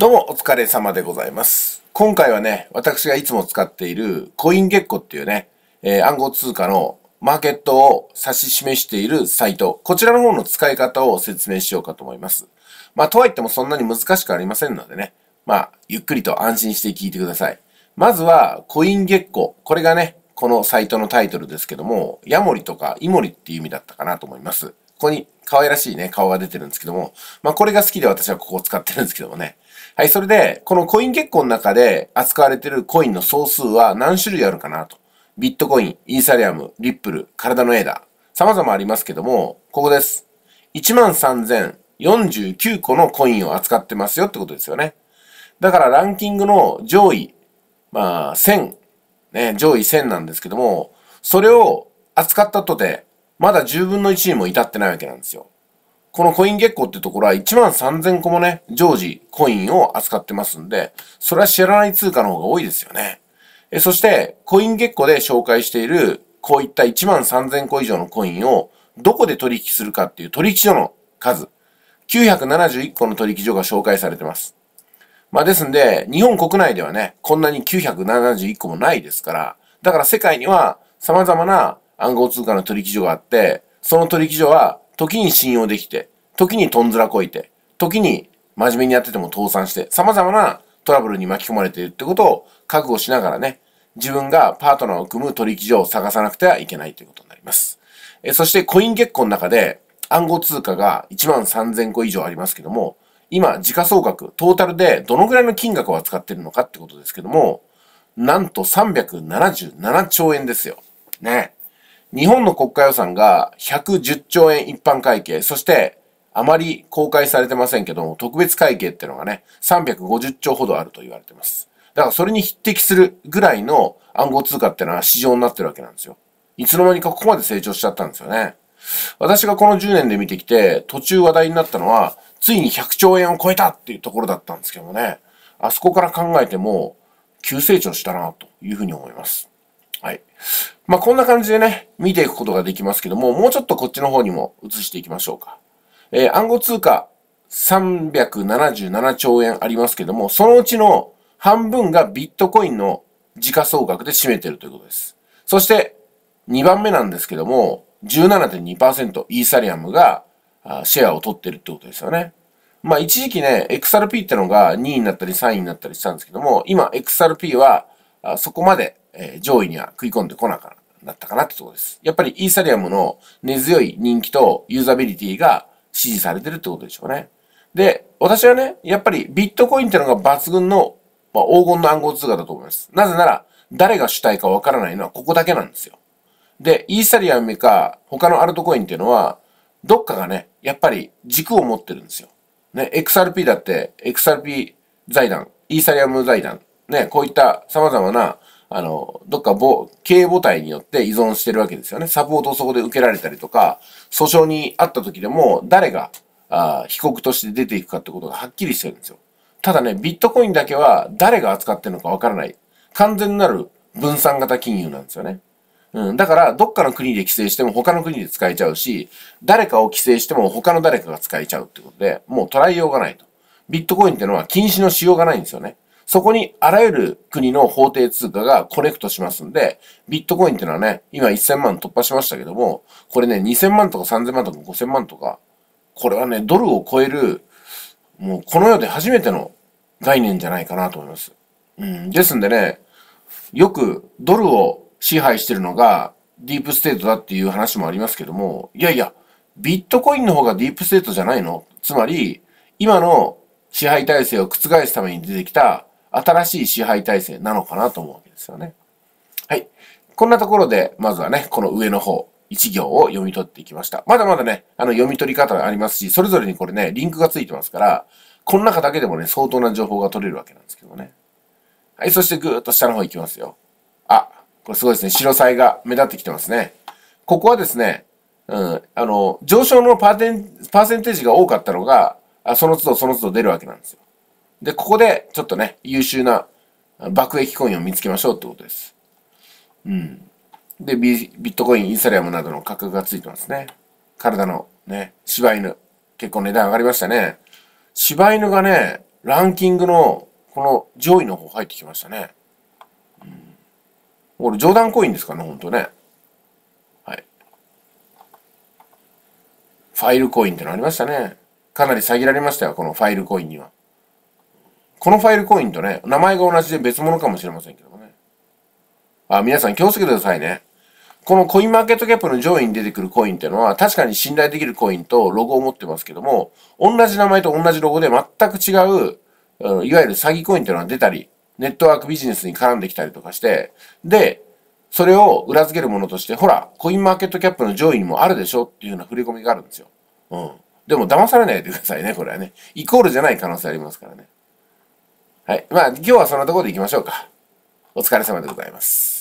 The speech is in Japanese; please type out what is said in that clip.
どうもお疲れ様でございます。今回はね、私がいつも使っているコインゲッコっていうね、えー、暗号通貨のマーケットを指し示しているサイト、こちらの方の使い方を説明しようかと思います。まあ、とはいってもそんなに難しくありませんのでね、まあ、ゆっくりと安心して聞いてください。まずは、コインゲッコ。これがね、このサイトのタイトルですけども、ヤモリとかイモリっていう意味だったかなと思います。ここに可愛らしいね、顔が出てるんですけども、まあこれが好きで私はここを使ってるんですけどもね。はい、それで、このコイン結婚の中で扱われているコインの総数は何種類あるかなと。ビットコイン、イーサリアム、リップル、体のエーダー、様々ありますけども、ここです。13,049個のコインを扱ってますよってことですよね。だからランキングの上位、まあ、1000、ね、上位1000なんですけども、それを扱ったとて、まだ10分の1にも至ってないわけなんですよ。このコイン月光ってところは1万3000個もね、常時コインを扱ってますんで、それは知らない通貨の方が多いですよね。えそして、コイン月光で紹介している、こういった1万3000個以上のコインを、どこで取引するかっていう取引所の数、971個の取引所が紹介されてます。まあですんで、日本国内ではね、こんなに971個もないですから、だから世界には様々な暗号通貨の取引所があって、その取引所は時に信用できて、時にとんずらこいて、時に真面目にやってても倒産して、様々なトラブルに巻き込まれているってことを覚悟しながらね、自分がパートナーを組む取引所を探さなくてはいけないということになります。えそしてコイン結婚の中で暗号通貨が1万3000個以上ありますけども、今、時価総額、トータルでどのぐらいの金額を扱ってるのかってことですけども、なんと377兆円ですよ。ね。日本の国家予算が110兆円一般会計、そしてあまり公開されてませんけども、特別会計っていうのがね、350兆ほどあると言われてます。だからそれに匹敵するぐらいの暗号通貨っていうのは市場になってるわけなんですよ。いつの間にかここまで成長しちゃったんですよね。私がこの10年で見てきて、途中話題になったのは、ついに100兆円を超えたっていうところだったんですけどもね、あそこから考えても、急成長したなというふうに思います。はい。まあ、こんな感じでね、見ていくことができますけども、もうちょっとこっちの方にも移していきましょうか。えー、暗号通貨377兆円ありますけども、そのうちの半分がビットコインの時価総額で占めてるということです。そして、2番目なんですけども、17.2%イーサリアムがシェアを取ってるってことですよね。まあ一時期ね、XRP ってのが2位になったり3位になったりしたんですけども、今 XRP はそこまでえ上位には食い込んでこなかなったかなってところです。やっぱりイーサリアムの根強い人気とユーザビリティが支持されてるってことでしょうね。で、私はね、やっぱりビットコインってのが抜群の、まあ、黄金の暗号通貨だと思います。なぜなら、誰が主体かわからないのはここだけなんですよ。で、イーサリアムか他のアルトコインっていうのは、どっかがね、やっぱり軸を持ってるんですよ。ね、XRP だって、XRP 財団、イーサリアム財団、ね、こういった様々なあの、どっか母、経営母体によって依存してるわけですよね。サポートをそこで受けられたりとか、訴訟にあった時でも、誰が、あ被告として出ていくかってことがはっきりしてるんですよ。ただね、ビットコインだけは誰が扱ってるのかわからない。完全なる分散型金融なんですよね。うん。だから、どっかの国で規制しても他の国で使えちゃうし、誰かを規制しても他の誰かが使えちゃうってことで、もう捉えようがないと。ビットコインってのは禁止のしようがないんですよね。そこにあらゆる国の法定通貨がコネクトしますんで、ビットコインってのはね、今1000万突破しましたけども、これね、2000万とか3000万とか5000万とか、これはね、ドルを超える、もうこの世で初めての概念じゃないかなと思います。うん。ですんでね、よくドルを支配してるのがディープステートだっていう話もありますけども、いやいや、ビットコインの方がディープステートじゃないのつまり、今の支配体制を覆すために出てきた新しい支配体制なのかなと思うわけですよね。はい。こんなところで、まずはね、この上の方、一行を読み取っていきました。まだまだね、あの読み取り方がありますし、それぞれにこれね、リンクがついてますから、この中だけでもね、相当な情報が取れるわけなんですけどね。はい、そしてぐーっと下の方行きますよ。あ、これすごいですね。白菜が目立ってきてますね。ここはですね、うん、あの、上昇のパーテンパーセンテージが多かったのが、その都度その都度出るわけなんですよ。で、ここでちょっとね、優秀な爆撃コインを見つけましょうってことです。うん。で、ビビットコイン、イーサリアムなどの価格がついてますね。体のね、柴犬。結構値段上がりましたね。柴犬がね、ランキングのこの上位の方入ってきましたね。うん。これ冗談コインですかね、ほんとね。はい。ファイルコインってのありましたね。かなり下げられましたよ、このファイルコインには。このファイルコインとね、名前が同じで別物かもしれませんけどもね。あ、皆さん気をつけてくださいね。このコインマーケットキャップの上位に出てくるコインっていうのは、確かに信頼できるコインとロゴを持ってますけども、同じ名前と同じロゴで全く違う、いわゆる詐欺コインっていうのが出たり、ネットワークビジネスに絡んできたりとかして、で、それを裏付けるものとして、ほら、コインマーケットキャップの上位にもあるでしょっていうような振り込みがあるんですよ。うん。でも騙されないでくださいね、これはね。イコールじゃない可能性ありますからね。はい。まあ、今日はそんなところで行きましょうか。お疲れ様でございます。